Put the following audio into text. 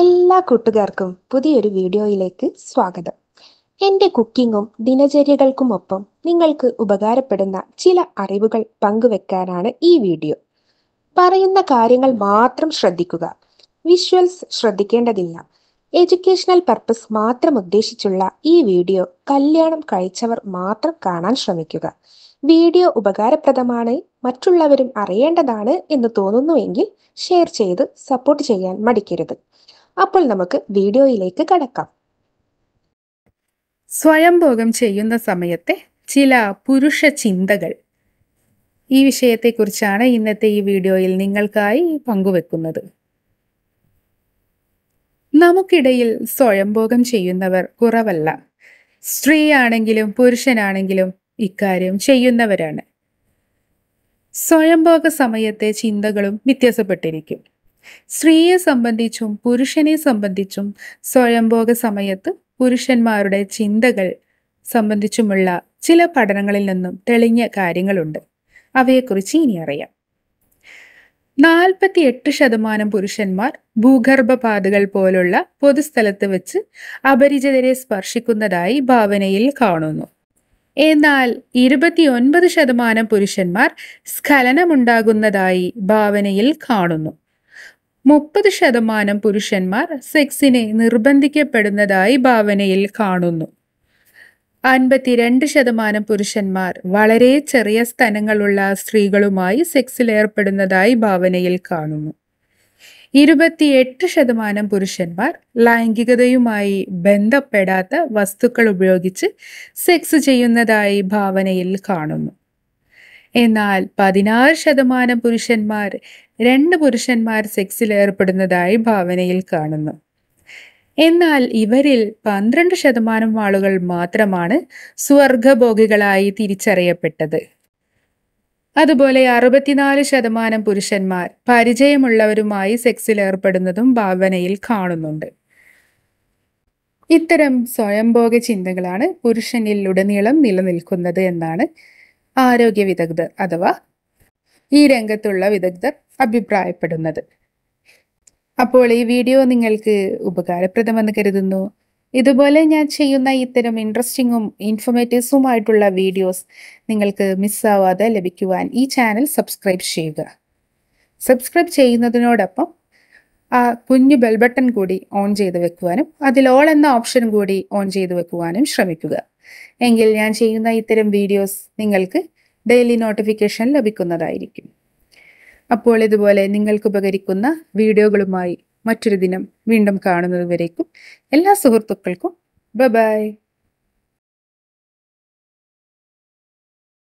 എല്ലാ കൂട്ടുകാർക്കും പുതിയൊരു വീഡിയോയിലേക്ക് സ്വാഗതം എൻ്റെ കുക്കിങ്ങും ദിനചര്യകൾക്കുമൊപ്പം നിങ്ങൾക്ക് ഉപകാരപ്പെടുന്ന ചില അറിവുകൾ പങ്കുവെക്കാനാണ് ഈ വീഡിയോ പറയുന്ന കാര്യങ്ങൾ മാത്രം ശ്രദ്ധിക്കുക വിഷ്വൽസ് ശ്രദ്ധിക്കേണ്ടതില്ല എഡ്യൂക്കേഷണൽ പർപ്പസ് മാത്രം ഉദ്ദേശിച്ചുള്ള ഈ വീഡിയോ കല്യാണം കഴിച്ചവർ മാത്രം കാണാൻ ശ്രമിക്കുക വീഡിയോ ഉപകാരപ്രദമാണ് മറ്റുള്ളവരും അറിയേണ്ടതാണ് എന്ന് തോന്നുന്നുവെങ്കിൽ ഷെയർ ചെയ്ത് സപ്പോർട്ട് ചെയ്യാൻ മടിക്കരുത് അപ്പോൾ നമുക്ക് വീഡിയോയിലേക്ക് കടക്കാം സ്വയംഭോഗം ചെയ്യുന്ന സമയത്തെ ചില പുരുഷ ചിന്തകൾ ഈ വിഷയത്തെക്കുറിച്ചാണ് ഇന്നത്തെ ഈ വീഡിയോയിൽ നിങ്ങൾക്കായി പങ്കുവെക്കുന്നത് നമുക്കിടയിൽ സ്വയംഭോഗം ചെയ്യുന്നവർ കുറവല്ല സ്ത്രീയാണെങ്കിലും പുരുഷനാണെങ്കിലും ഇക്കാര്യം ചെയ്യുന്നവരാണ് സ്വയംഭോഗ സമയത്തെ ചിന്തകളും വ്യത്യാസപ്പെട്ടിരിക്കും സ്ത്രീയെ സംബന്ധിച്ചും പുരുഷനെ സംബന്ധിച്ചും സ്വയംഭോഗ സമയത്ത് പുരുഷന്മാരുടെ ചിന്തകൾ സംബന്ധിച്ചുമുള്ള ചില പഠനങ്ങളിൽ നിന്നും തെളിഞ്ഞ കാര്യങ്ങളുണ്ട് അവയെക്കുറിച്ച് ഇനി അറിയാം നാൽപ്പത്തി എട്ട് ശതമാനം പുരുഷന്മാർ ഭൂഗർഭപാതകൾ പോലുള്ള പൊതുസ്ഥലത്ത് വെച്ച് അപരിചിതരെ സ്പർശിക്കുന്നതായി ഭാവനയിൽ കാണുന്നു എന്നാൽ ഇരുപത്തിയൊൻപത് ശതമാനം പുരുഷന്മാർ സ്ഖലനമുണ്ടാകുന്നതായി ഭാവനയിൽ കാണുന്നു മുപ്പത് ശതമാനം പുരുഷന്മാർ സെക്സിനെ നിർബന്ധിക്കപ്പെടുന്നതായി ഭാവനയിൽ കാണുന്നു അൻപത്തിരണ്ട് ശതമാനം പുരുഷന്മാർ വളരെ ചെറിയ സ്ഥലങ്ങളുള്ള സ്ത്രീകളുമായി സെക്സിൽ ഏർപ്പെടുന്നതായി ഭാവനയിൽ കാണുന്നു ഇരുപത്തിയെട്ട് ശതമാനം പുരുഷന്മാർ ലൈംഗികതയുമായി ബന്ധപ്പെടാത്ത വസ്തുക്കൾ ഉപയോഗിച്ച് സെക്സ് ചെയ്യുന്നതായി ഭാവനയിൽ കാണുന്നു എന്നാൽ പതിനാറ് ശതമാനം പുരുഷന്മാർ രണ്ട് പുരുഷന്മാർ സെക്സിൽ ഏർപ്പെടുന്നതായി ഭാവനയിൽ കാണുന്നു എന്നാൽ ഇവരിൽ പന്ത്രണ്ട് ശതമാനം ആളുകൾ മാത്രമാണ് സ്വർഗഭോഗികളായി തിരിച്ചറിയപ്പെട്ടത് അതുപോലെ അറുപത്തിനാല് ശതമാനം പുരുഷന്മാർ പരിചയമുള്ളവരുമായി സെക്സിൽ ഏർപ്പെടുന്നതും ഭാവനയിൽ കാണുന്നുണ്ട് ഇത്തരം സ്വയംഭോഗ ചിന്തകളാണ് പുരുഷനിൽ ഉടനീളം നിലനിൽക്കുന്നത് എന്നാണ് ആരോഗ്യ വിദഗ്ധർ അഥവാ ഈ രംഗത്തുള്ള വിദഗ്ധർ അഭിപ്രായപ്പെടുന്നത് അപ്പോൾ ഈ വീഡിയോ നിങ്ങൾക്ക് ഉപകാരപ്രദമെന്ന് കരുതുന്നു ഇതുപോലെ ഞാൻ ചെയ്യുന്ന ഇത്തരം ഇൻട്രസ്റ്റിങ്ങും ഇൻഫോർമേറ്റീവ്സുമായിട്ടുള്ള വീഡിയോസ് നിങ്ങൾക്ക് മിസ്സാവാതെ ലഭിക്കുവാൻ ഈ ചാനൽ സബ്സ്ക്രൈബ് ചെയ്യുക സബ്സ്ക്രൈബ് ചെയ്യുന്നതിനോടൊപ്പം ആ കുഞ്ഞു ബെൽബട്ടൺ കൂടി ഓൺ ചെയ്ത് വെക്കുവാനും അതിൽ ഓൾ എന്ന ഓപ്ഷൻ കൂടി ഓൺ ചെയ്ത് വെക്കുവാനും ശ്രമിക്കുക എങ്കിൽ ഞാൻ ചെയ്യുന്ന ഇത്തരം വീഡിയോസ് നിങ്ങൾക്ക് ഡെയിലി നോട്ടിഫിക്കേഷൻ ലഭിക്കുന്നതായിരിക്കും അപ്പോൾ ഇതുപോലെ നിങ്ങൾക്ക് ഉപകരിക്കുന്ന വീഡിയോകളുമായി മറ്റൊരു ദിനം വീണ്ടും കാണുന്നതുവരേക്കും എല്ലാ സുഹൃത്തുക്കൾക്കും ബബായ് ബൈ